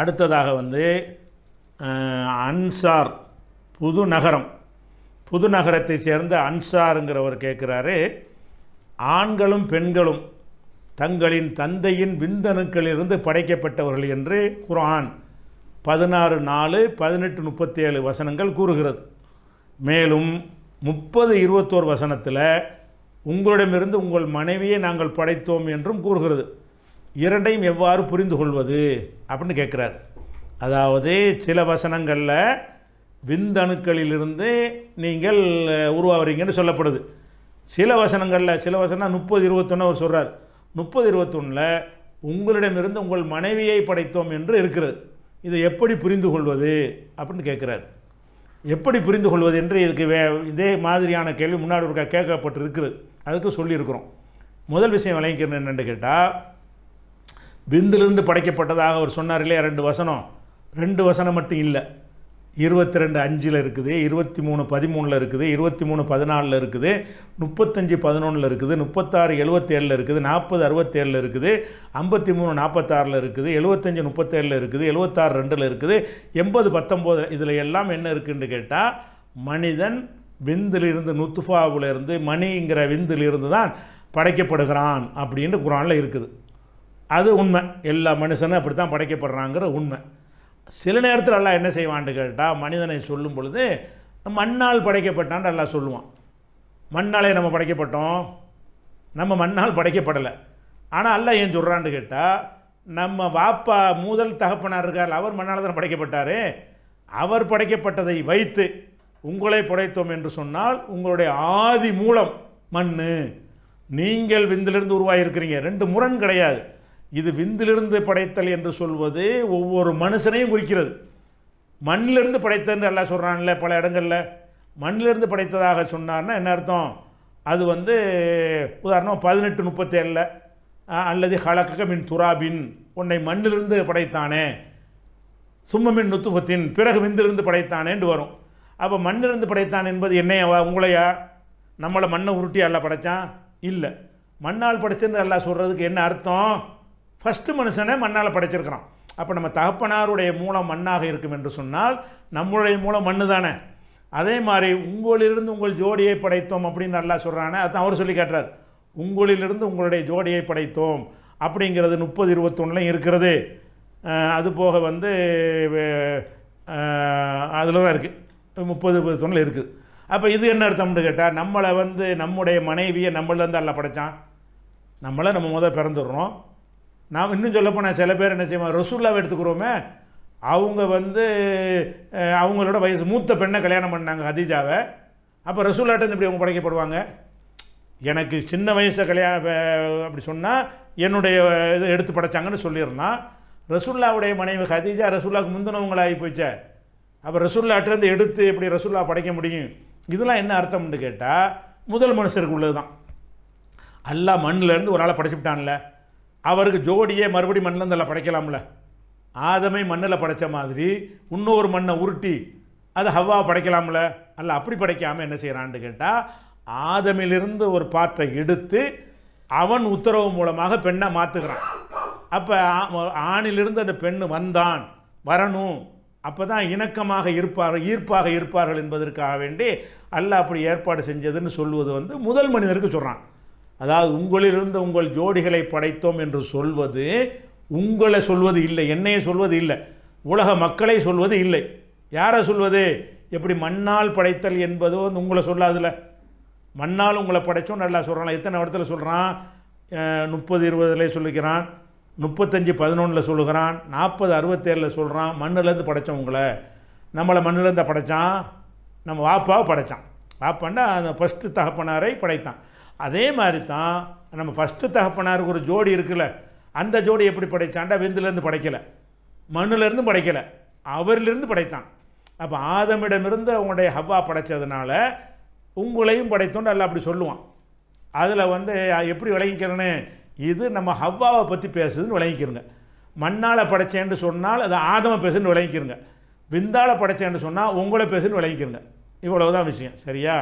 அடுத்ததாக வந்து அன்சார் புது நகரம் புது நகரத்தை சேர்ந்த அன்சாருங்கிறவர் கேட்குறாரு ஆண்களும் பெண்களும் தங்களின் தந்தையின் விந்தணுக்களிலிருந்து படைக்கப்பட்டவர்கள் என்று குரான் பதினாறு நாலு பதினெட்டு முப்பத்தி ஏழு வசனங்கள் கூறுகிறது மேலும் முப்பது இருபத்தோரு வசனத்தில் உங்களிடமிருந்து உங்கள் மனைவியை நாங்கள் படைத்தோம் என்றும் கூறுகிறது இரண்டையும் எவ்வாறு புரிந்து கொள்வது அப்படின்னு கேட்குறார் அதாவது சில வசனங்களில் விந்தணுக்களிலிருந்து நீங்கள் உருவாகிறீங்கன்னு சொல்லப்படுது சில வசனங்களில் சில வசனம் முப்பது இருபத்தொன்று அவர் சொல்கிறார் முப்பது இருபத்தொன்னில் உங்களிடமிருந்து உங்கள் மனைவியை படைத்தோம் என்று இருக்கிறது இதை எப்படி புரிந்து கொள்வது அப்படின்னு கேட்குறார் எப்படி புரிந்து கொள்வது என்று இதுக்கு வே இதே மாதிரியான கேள்வி முன்னாடி ஒருக்கா கேட்கப்பட்டிருக்கிறது அதுக்கு சொல்லியிருக்கிறோம் முதல் விஷயம் விளங்கிக்கிறேன் என்னென்னு கேட்டால் விந்திலிருந்து படைக்கப்பட்டதாக அவர் சொன்னார் இல்லையா ரெண்டு வசனம் ரெண்டு வசனம் மட்டும் இல்லை இருபத்தி ரெண்டு அஞ்சில் இருக்குது இருபத்தி மூணு பதிமூணில் இருக்குது இருபத்தி மூணு பதினாலில் இருக்குது முப்பத்தஞ்சு பதினொன்றில் இருக்குது முப்பத்தாறு எழுபத்தேழில் இருக்குது நாற்பது அறுபத்தேழில் இருக்குது ஐம்பத்தி மூணு நாற்பத்தாறில் இருக்குது எழுபத்தஞ்சு முப்பத்தேழில் இருக்குது எழுபத்தாறு ரெண்டில் இருக்குது எண்பது பத்தொம்போது இதில் எல்லாம் என்ன இருக்குன்னு கேட்டால் மனிதன் விந்திலிருந்து நுத்துஃபாவிலிருந்து மணிங்கிற விந்திலிருந்து தான் படைக்கப்படுகிறான் அப்படின்னு குரானில் இருக்குது அது உண்மை எல்லா மனுஷனும் அப்படி தான் படைக்கப்படுறாங்கிற உண்மை சில நேரத்தில் எல்லாம் என்ன செய்வான்னு கேட்டால் மனிதனை சொல்லும் பொழுது மண்ணால் படைக்கப்பட்டான்னு எல்லாம் சொல்லுவான் மண்ணாலே நம்ம படைக்கப்பட்டோம் நம்ம மண்ணால் படைக்கப்படலை ஆனால் அல்ல ஏன் சொல்கிறான்னு கேட்டால் நம்ம வாப்பா மூதல் தகப்பனார் இருக்கார் அவர் மண்ணால் தான் படைக்கப்பட்டார் அவர் படைக்கப்பட்டதை வைத்து உங்களை படைத்தோம் என்று சொன்னால் உங்களுடைய ஆதி மூலம் மண் நீங்கள் விந்திலிருந்து உருவாகியிருக்கிறீங்க ரெண்டு முரண் கிடையாது இது விந்திலிருந்து படைத்தல் என்று சொல்வது ஒவ்வொரு மனுஷனையும் குறிக்கிறது மண்ணிலிருந்து படைத்ததுன்னு எல்லாம் சொல்கிறான்ல பல இடங்களில் மண்ணிலிருந்து படைத்ததாக சொன்னார்னா என்ன அர்த்தம் அது வந்து உதாரணம் பதினெட்டு முப்பத்தேழில் அல்லது ஹலக்க மின் துராபின் உன்னை மண்ணிலிருந்து படைத்தானே சும்மமின் நுத்துபத்தின் பிறகு விந்திலிருந்து படைத்தானேன்ட்டு வரும் அப்போ மண்ணிலிருந்து படைத்தான் என்பது என்னையா உங்களையா நம்மளை மண்ணை உருட்டி அல்ல படைத்தான் இல்லை மண்ணால் படைச்சுன்னு எல்லாம் சொல்கிறதுக்கு என்ன அர்த்தம் ஃபஸ்ட்டு மனுஷனை மண்ணால் படைச்சிருக்கிறான் அப்போ நம்ம தகப்பனாருடைய மூலம் மண்ணாக இருக்கும் என்று சொன்னால் நம்மளுடைய மூலம் மண்ணு தானே அதே மாதிரி உங்களிலிருந்து உங்கள் ஜோடியை படைத்தோம் அப்படின்னு நல்லா சொல்கிறானே அதுதான் அவர் சொல்லி கேட்டுறார் உங்களிலிருந்து உங்களுடைய ஜோடியை படைத்தோம் அப்படிங்கிறது முப்பது இருபத்தொன்னுலையும் இருக்கிறது அது போக வந்து அதில் தான் இருக்குது முப்பது இருபத்தொன்னில் இருக்குது அப்போ இது என்ன அர்த்தம்னு கேட்டால் நம்மளை வந்து நம்முடைய மனைவியை நம்மளேருந்து அல்ல படைத்தான் நம்மளை நம்ம முதல் பிறந்துடுறோம் நான் இன்னும் சொல்லப்போனால் சில பேர் என்ன செய்வோம் ரசூல்லாவை எடுத்துக்கிறோமே அவங்க வந்து அவங்களோட வயசு மூத்த பெண்ணை கல்யாணம் பண்ணாங்க ஹதீஜாவை அப்போ ரசூல்லாட்டேருந்து இப்படி அவங்க படைக்கப்படுவாங்க எனக்கு சின்ன வயசை கல்யாணம் அப்படி சொன்னால் என்னுடைய இது எடுத்து படைச்சாங்கன்னு சொல்லிடலாம் ரசுல்லாவுடைய மனைவி ஹதீஜா ரசுல்லாவுக்கு முந்தினவங்களாகி போச்சே அப்போ ரசுல்லாட்டிலேருந்து எடுத்து எப்படி ரசுல்லா படைக்க முடியும் இதெல்லாம் என்ன அர்த்தம்னு கேட்டால் முதல் மனுஷருக்கு உள்ளது தான் எல்லா மண்ணிலேருந்து ஒரு ஆளை படைச்சிவிட்டான்ல அவருக்கு ஜோடியே மறுபடி மண்ணில் படைக்கலாம்ல ஆதமை மண்ணில் படைத்த மாதிரி இன்னொரு மண்ணை உருட்டி அதை ஹவ்வா படைக்கலாம்ல அல்ல அப்படி படைக்காமல் என்ன செய்கிறான்னு கேட்டால் ஆதமிலிருந்து ஒரு பாட்டை எடுத்து அவன் உத்தரவு மூலமாக பெண்ணை மாற்றுகிறான் அப்போ ஆணிலிருந்து அந்த பெண் வந்தான் வரணும் அப்போ தான் இணக்கமாக இருப்பார்கள் ஈர்ப்பாக இருப்பார்கள் என்பதற்காக வேண்டி அல்ல அப்படி ஏற்பாடு செஞ்சதுன்னு சொல்லுவது வந்து முதல் மனிதருக்கு சொல்கிறான் அதாவது உங்களிலிருந்து உங்கள் ஜோடிகளை படைத்தோம் என்று சொல்வது உங்களை சொல்வது இல்லை என்னையை சொல்வது இல்லை உலக மக்களை சொல்வது இல்லை யாரை சொல்வது எப்படி மண்ணால் படைத்தல் என்பதோ வந்து உங்களை சொல்லாதுல மண்ணால் உங்களை படைத்தோம் நல்லா சொல்கிறான் எத்தனை இடத்துல சொல்கிறான் முப்பது இருபதுல சொல்லிக்கிறான் முப்பத்தஞ்சு பதினொன்றில் சொல்லுகிறான் நாற்பது அறுபத்தேழில் சொல்கிறான் மண்ணிலேருந்து படைத்தோம் உங்களை நம்மளை மண்ணிலேருந்து படைத்தான் நம்ம வாப்பாவை படைத்தான் வாப்பாண்டா அந்த ஃபஸ்ட்டு தகப்பனாரை படைத்தான் அதே மாதிரி தான் நம்ம ஃபஸ்ட்டு தகப்பனாருக்கு ஒரு ஜோடி இருக்குல்ல அந்த ஜோடி எப்படி படைத்தான்டா விந்துலேருந்து படைக்கலை மண்ணிலேருந்து படைக்கலை அவரிலிருந்து படைத்தான் அப்போ ஆதமிடமிருந்து அவங்களுடைய ஹவ்வா படைச்சதுனால உங்களையும் படைத்தோன்னு எல்லாம் அப்படி சொல்லுவான் அதில் வந்து எப்படி விளங்கிக்கிறேன்னு இது நம்ம ஹவ்வாவை பற்றி பேசுதுன்னு விளங்கிக்கிறோங்க மண்ணால் படைச்சேன்னு சொன்னால் அது ஆதம பேசுன்னு விளங்கிக்கிறோங்க விந்தால் படைச்சேன்னு சொன்னால் உங்களை பேசுன்னு விளங்கிக்கிறோங்க இவ்வளவுதான் விஷயம் சரியா